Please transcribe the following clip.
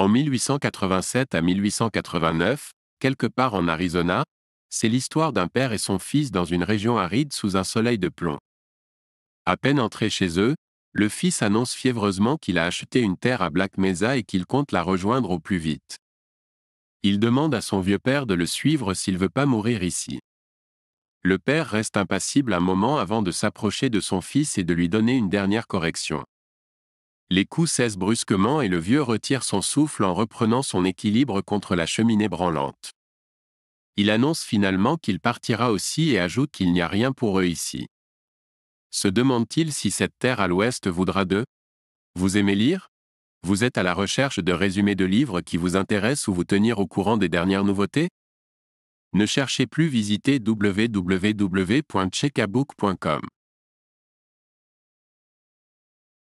En 1887 à 1889, quelque part en Arizona, c'est l'histoire d'un père et son fils dans une région aride sous un soleil de plomb. À peine entré chez eux, le fils annonce fiévreusement qu'il a acheté une terre à Black Mesa et qu'il compte la rejoindre au plus vite. Il demande à son vieux père de le suivre s'il veut pas mourir ici. Le père reste impassible un moment avant de s'approcher de son fils et de lui donner une dernière correction. Les coups cessent brusquement et le vieux retire son souffle en reprenant son équilibre contre la cheminée branlante. Il annonce finalement qu'il partira aussi et ajoute qu'il n'y a rien pour eux ici. Se demande-t-il si cette terre à l'ouest voudra d'eux Vous aimez lire Vous êtes à la recherche de résumés de livres qui vous intéressent ou vous tenir au courant des dernières nouveautés Ne cherchez plus visiter www.checkabook.com.